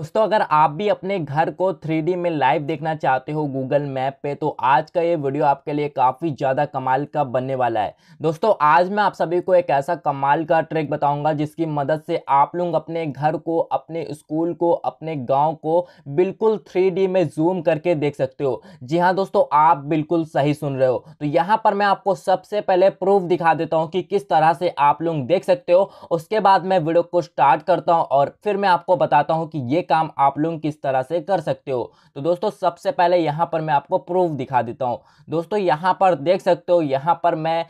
दोस्तों अगर आप भी अपने घर को 3D में लाइव देखना चाहते हो गूगल मैप पे तो आज का ये वीडियो आपके लिए काफ़ी ज़्यादा कमाल का बनने वाला है दोस्तों आज मैं आप सभी को एक ऐसा कमाल का ट्रिक बताऊंगा जिसकी मदद से आप लोग अपने घर को अपने स्कूल को अपने गांव को बिल्कुल 3D में जूम करके देख सकते हो जी हाँ दोस्तों आप बिल्कुल सही सुन रहे हो तो यहाँ पर मैं आपको सबसे पहले प्रूफ दिखा देता हूँ कि किस तरह से आप लोग देख सकते हो उसके बाद मैं वीडियो को स्टार्ट करता हूँ और फिर मैं आपको बताता हूँ कि ये काम आप लोग किस तरह से कर सकते हो तो दोस्तों सबसे पहले यहाँ पर मैं आपको प्रूफ दिखा देता हूँ दोस्तों यहाँ पर देख सकते हो यहाँ पर मैं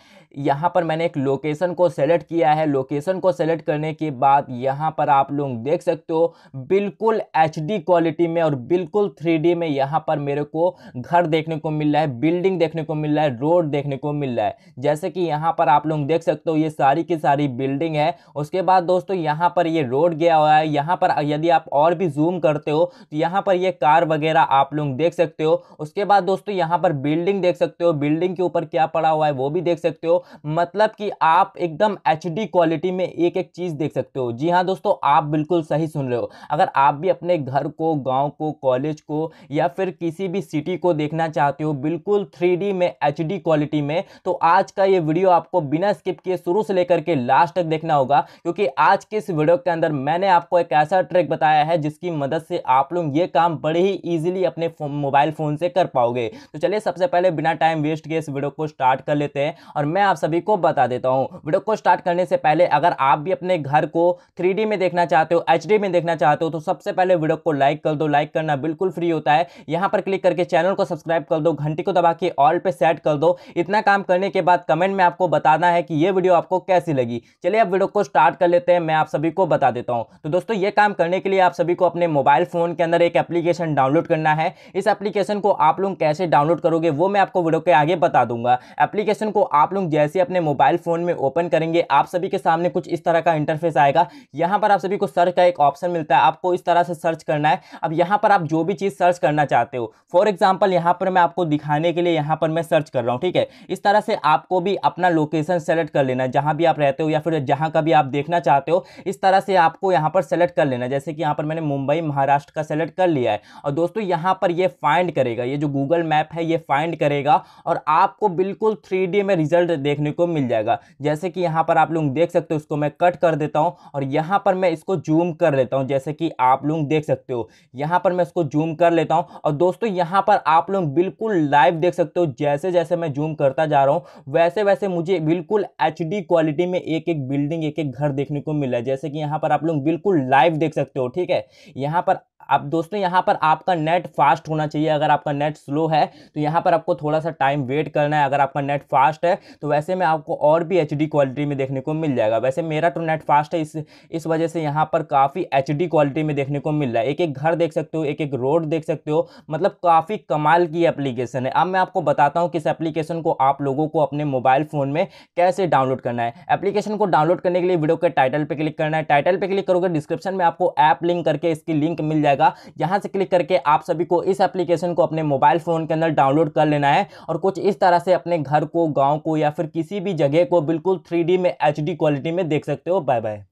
यहाँ पर मैंने एक लोकेशन को सेलेक्ट किया है लोकेशन को सेलेक्ट करने के बाद यहाँ पर आप लोग देख सकते हो बिल्कुल एच क्वालिटी में और बिल्कुल थ्री में यहाँ पर मेरे को घर देखने को मिल रहा है बिल्डिंग देखने को मिल रहा है रोड देखने को मिल रहा है जैसे कि यहाँ पर आप लोग देख सकते हो ये सारी की सारी बिल्डिंग है उसके बाद दोस्तों यहाँ पर ये रोड गया हुआ है यहाँ पर यदि आप और भी भी जूम करते हो तो यहाँ पर ये कार वगैरह आप लोग देख सकते हो उसके बाद दोस्तों यहाँ पर बिल्डिंग देख सकते हो बिल्डिंग के ऊपर क्या पड़ा हुआ है वो भी देख सकते हो मतलब कि आप एकदम एच क्वालिटी में एक एक चीज़ देख सकते हो जी हाँ दोस्तों आप बिल्कुल सही सुन रहे हो अगर आप भी अपने घर को गाँव को कॉलेज को या फिर किसी भी सिटी को देखना चाहते हो बिल्कुल थ्री में एच क्वालिटी में तो आज का ये वीडियो आपको बिना स्किप किए शुरू से लेकर के लास्ट तक देखना होगा क्योंकि आज के इस वीडियो के अंदर मैंने आपको एक ऐसा ट्रिक बताया है जिस जिसकी मदद से आप लोग ये काम बड़े ही ईजिली अपने मोबाइल फ़ोन से कर पाओगे तो चलिए सबसे पहले बिना टाइम वेस्ट किए इस वीडियो को स्टार्ट कर लेते हैं और मैं आप सभी को बता देता हूँ वीडियो को स्टार्ट करने से पहले अगर आप भी अपने घर को थ्री में देखना चाहते हो एच में देखना चाहते हो तो सबसे पहले वीडियो को लाइक कर दो लाइक करना बिल्कुल फ्री होता है यहाँ पर क्लिक करके चैनल को सब्सक्राइब कर दो घंटी को दबा के ऑल पे सेट कर दो इतना काम करने के बाद कमेंट में आपको बताना है कि ये वीडियो आपको कैसी लगी चलिए अब वीडियो को स्टार्ट कर लेते हैं मैं आप सभी को बता देता हूँ तो दोस्तों ये काम करने के लिए आप सभी को अपने मोबाइल फ़ोन के अंदर एक एप्लीकेशन डाउनलोड करना है इस एप्लीकेशन को आप लोग कैसे डाउनलोड करोगे वो मैं आपको वीडियो के आगे बता दूंगा एप्लीकेशन को आप लोग जैसे अपने मोबाइल फ़ोन में ओपन करेंगे आप सभी के सामने कुछ इस तरह का इंटरफेस आएगा यहाँ पर आप सभी को सर्च का एक ऑप्शन मिलता है आपको इस तरह से सर्च करना है अब यहाँ पर आप जो भी चीज़ सर्च करना चाहते हो फॉर एग्जाम्पल यहाँ पर मैं आपको दिखाने के लिए यहाँ पर मैं सर्च कर रहा हूँ ठीक है इस तरह से आपको भी अपना लोकेशन सेलेक्ट कर लेना है जहाँ भी आप रहते हो या फिर जहाँ का भी आप देखना चाहते हो इस तरह से आपको यहाँ पर सेलेक्ट कर लेना जैसे कि यहाँ पर मैंने मुंबई महाराष्ट्र का सेलेक्ट कर लिया है और दोस्तों यहाँ पर ये फाइंड करेगा ये जो गूगल मैप है ये फाइंड करेगा और आपको बिल्कुल थ्री में रिजल्ट देखने को मिल जाएगा जैसे कि यहाँ पर आप लोग देख सकते हो उसको मैं कट कर देता हूँ और यहाँ पर मैं इसको जूम कर लेता हूँ जैसे कि आप लोग देख सकते हो यहाँ पर मैं इसको जूम कर लेता हूँ और दोस्तों यहाँ पर आप लोग बिल्कुल लाइव देख सकते हो जैसे जैसे मैं जूम करता जा रहा हूँ वैसे वैसे मुझे बिल्कुल एच क्वालिटी में एक एक बिल्डिंग एक एक घर देखने को मिला जैसे कि यहाँ पर आप लोग बिल्कुल लाइव देख सकते हो ठीक है यहाँ पर आप दोस्तों यहाँ पर आपका नेट फास्ट होना चाहिए अगर आपका नेट स्लो है तो यहाँ पर आपको थोड़ा सा टाइम वेट करना है अगर आपका नेट फास्ट है तो वैसे में आपको और भी एच क्वालिटी में देखने को मिल जाएगा वैसे मेरा तो नेट फास्ट है इस इस वजह से यहाँ पर काफ़ी एच क्वालिटी में देखने को मिल रहा है एक एक घर देख सकते हो एक एक रोड देख सकते हो मतलब काफ़ी कमाल की एप्लीकेशन है अब मैं आपको बताता हूँ किस एप्लीकेशन को आप लोगों को अपने मोबाइल फ़ोन में कैसे डाउनलोड करना है एप्लीकेशन को डाउनलोड करने के लिए वीडियो के टाइटल पर क्लिक करना है टाइटल पर क्लिक करोगे डिस्क्रिप्शन में आपको ऐप लिंक करके इसकी लिंक मिल जाएगी जाएगा यहाँ से क्लिक करके आप सभी को इस एप्लीकेशन को अपने मोबाइल फ़ोन के अंदर डाउनलोड कर लेना है और कुछ इस तरह से अपने घर को गाँव को या फिर किसी भी जगह को बिल्कुल थ्री में एच क्वालिटी में देख सकते हो बाय बाय